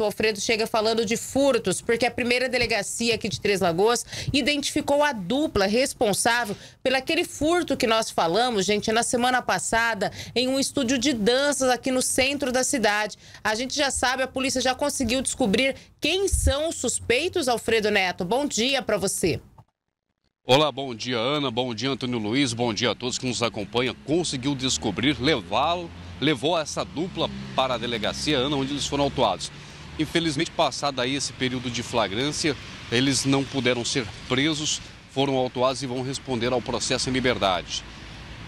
O Alfredo chega falando de furtos, porque a primeira delegacia aqui de Três Lagoas identificou a dupla responsável pelo aquele furto que nós falamos, gente, na semana passada, em um estúdio de danças aqui no centro da cidade. A gente já sabe, a polícia já conseguiu descobrir quem são os suspeitos, Alfredo Neto. Bom dia para você. Olá, bom dia Ana, bom dia Antônio Luiz, bom dia a todos que nos acompanham. Conseguiu descobrir, levá-lo, levou essa dupla para a delegacia Ana, onde eles foram autuados. Infelizmente, passado aí esse período de flagrância, eles não puderam ser presos, foram autuados e vão responder ao processo em liberdade.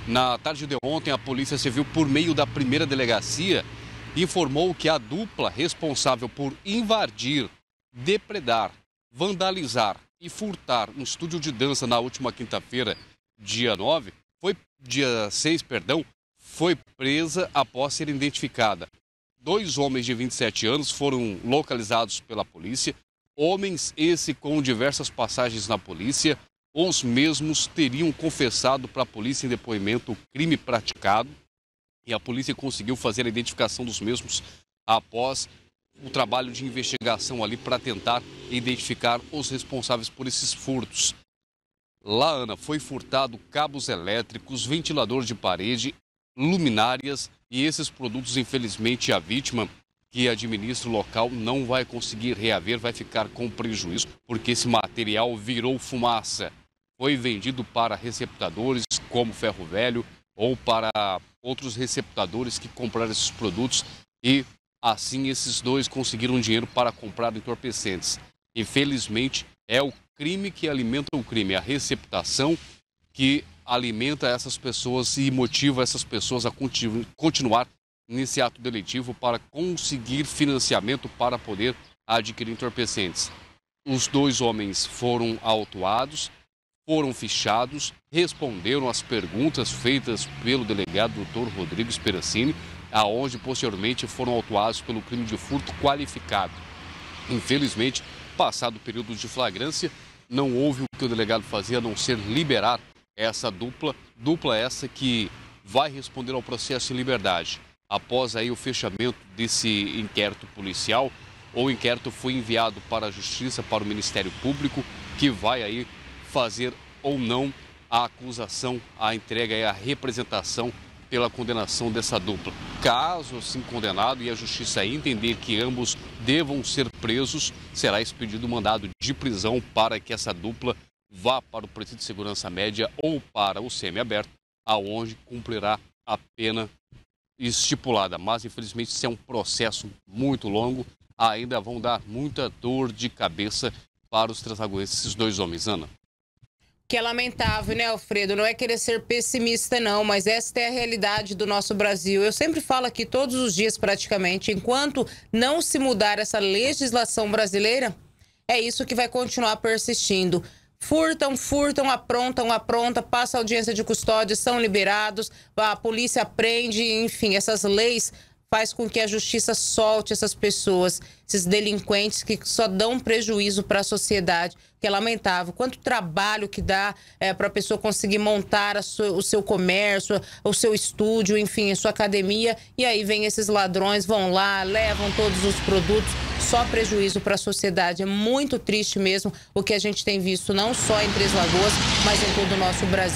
Na tarde de ontem, a Polícia Civil, por meio da primeira delegacia, informou que a dupla responsável por invadir, depredar, vandalizar e furtar um estúdio de dança na última quinta-feira, dia 9, foi dia 6, perdão, foi presa após ser identificada. Dois homens de 27 anos foram localizados pela polícia. Homens, esse com diversas passagens na polícia. Os mesmos teriam confessado para a polícia em depoimento o crime praticado. E a polícia conseguiu fazer a identificação dos mesmos após o trabalho de investigação ali para tentar identificar os responsáveis por esses furtos. Lá, Ana, foi furtado cabos elétricos, ventilador de parede, luminárias e esses produtos, infelizmente, a vítima que administra o local não vai conseguir reaver, vai ficar com prejuízo, porque esse material virou fumaça. Foi vendido para receptadores como ferro velho ou para outros receptadores que compraram esses produtos e assim esses dois conseguiram dinheiro para comprar entorpecentes. Infelizmente, é o crime que alimenta o crime, a receptação que alimenta essas pessoas e motiva essas pessoas a continu continuar nesse ato deletivo para conseguir financiamento para poder adquirir entorpecentes. Os dois homens foram autuados, foram fichados, responderam às perguntas feitas pelo delegado Dr. Rodrigo Esperancini, aonde posteriormente foram autuados pelo crime de furto qualificado. Infelizmente, passado o período de flagrância, não houve o que o delegado fazia a não ser liberar essa dupla, dupla essa que vai responder ao processo em liberdade. Após aí o fechamento desse inquérito policial, o inquérito foi enviado para a Justiça, para o Ministério Público, que vai aí fazer ou não a acusação, a entrega e a representação pela condenação dessa dupla. Caso assim condenado e a justiça entender que ambos devam ser presos, será expedido mandado de prisão para que essa dupla vá para o presídio de segurança média ou para o semiaberto, aonde cumprirá a pena estipulada. Mas, infelizmente, isso é um processo muito longo. Ainda vão dar muita dor de cabeça para os transagonistas, esses dois homens, Ana. Que é lamentável, né, Alfredo? Não é querer ser pessimista, não, mas esta é a realidade do nosso Brasil. Eu sempre falo aqui todos os dias, praticamente, enquanto não se mudar essa legislação brasileira, é isso que vai continuar persistindo. Furtam, furtam, aprontam, aprontam, passa audiência de custódia, são liberados, a polícia prende, enfim, essas leis faz com que a justiça solte essas pessoas, esses delinquentes que só dão prejuízo para a sociedade, que é lamentável. Quanto trabalho que dá é, eh, para a pessoa conseguir montar sua, o seu comércio, o seu estúdio, enfim, a sua academia, e aí vem esses ladrões, vão lá, levam todos os produtos, só prejuízo para a sociedade. É muito triste mesmo o que a gente tem visto, não só em Três Lagoas, mas em todo o nosso Brasil.